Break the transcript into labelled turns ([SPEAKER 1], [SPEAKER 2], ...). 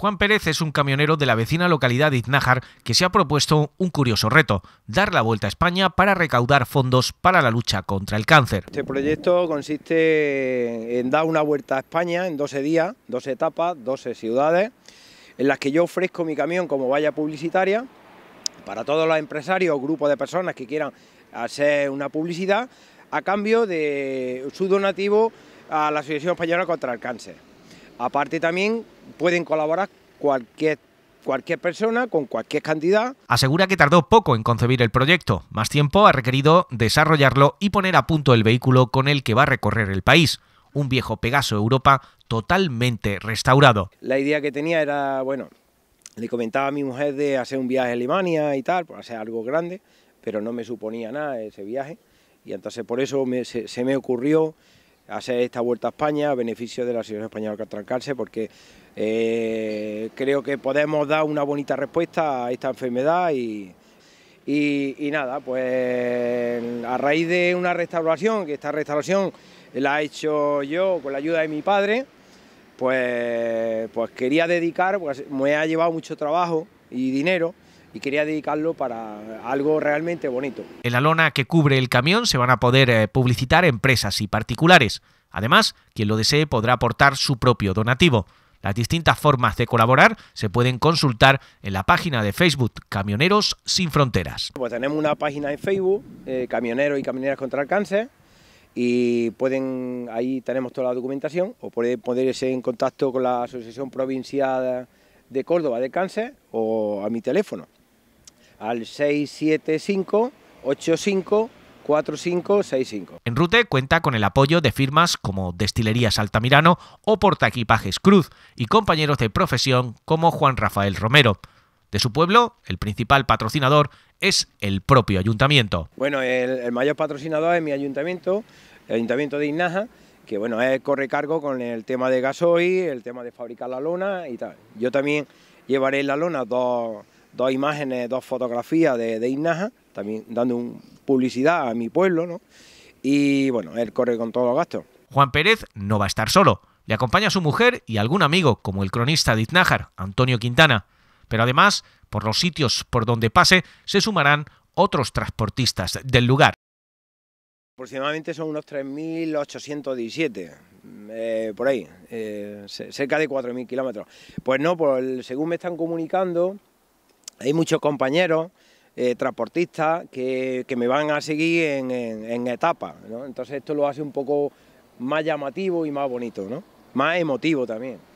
[SPEAKER 1] Juan Pérez es un camionero de la vecina localidad de Iznájar que se ha propuesto un curioso reto, dar la vuelta a España para recaudar fondos para la lucha contra el cáncer. Este
[SPEAKER 2] proyecto consiste en dar una vuelta a España en 12 días, 12 etapas, 12 ciudades, en las que yo ofrezco mi camión como valla publicitaria para todos los empresarios o grupos de personas que quieran hacer una publicidad a cambio de su donativo a la Asociación Española contra el Cáncer. Aparte también pueden colaborar cualquier cualquier persona con cualquier cantidad.
[SPEAKER 1] Asegura que tardó poco en concebir el proyecto, más tiempo ha requerido desarrollarlo y poner a punto el vehículo con el que va a recorrer el país, un viejo Pegaso Europa totalmente restaurado.
[SPEAKER 2] La idea que tenía era, bueno, le comentaba a mi mujer de hacer un viaje a Alemania y tal, por hacer algo grande, pero no me suponía nada ese viaje y entonces por eso se me ocurrió hacer esta vuelta a España a beneficio de la ciudad española Catrancarse, porque eh, creo que podemos dar una bonita respuesta a esta enfermedad y, nada, pues a raíz de una restauración, que esta restauración la he hecho yo con la ayuda de mi padre, pues, pues quería dedicar, pues me ha llevado mucho trabajo y dinero, y quería dedicarlo para algo realmente bonito.
[SPEAKER 1] En la lona que cubre el camión se van a poder eh, publicitar empresas y particulares. Además, quien lo desee podrá aportar su propio donativo. Las distintas formas de colaborar se pueden consultar en la página de Facebook Camioneros Sin Fronteras.
[SPEAKER 2] Pues tenemos una página en Facebook, eh, Camioneros y Camioneras contra el Cáncer, y pueden, ahí tenemos toda la documentación, o pueden ponerse en contacto con la Asociación Provincial de Córdoba de Cáncer o a mi teléfono al 675 85 4565.
[SPEAKER 1] En Rute cuenta con el apoyo de firmas como Destilerías Saltamirano o Portaequipajes Cruz y compañeros de profesión como Juan Rafael Romero. De su pueblo, el principal patrocinador es el propio ayuntamiento.
[SPEAKER 2] Bueno, el, mayor patrocinador es mi ayuntamiento, el ayuntamiento de Inaja, que bueno, corre cargo con el tema de gasoil, el tema de fabricar la lona y tal. Yo también llevaré la lona dos dos imágenes, dos fotografías de, de también dando un, publicidad a mi pueblo, ¿no? Y bueno, él corre con todos los gastos.
[SPEAKER 1] Juan Pérez no va a estar solo. Le acompaña a su mujer y algún amigo, como el cronista de Iznájar, Antonio Quintana. Pero además, por los sitios por donde pase, se sumarán otros transportistas del lugar.
[SPEAKER 2] Aproximadamente son unos 3.817, eh, por ahí, eh, cerca de 4.000 kilómetros. Pues no, según me están comunicando, hay muchos compañeros eh, transportistas que, me van a seguir en, en etapas, ¿no? Entonces esto lo hace un poco más llamativo y más bonito,
[SPEAKER 1] ¿no? Más emotivo también.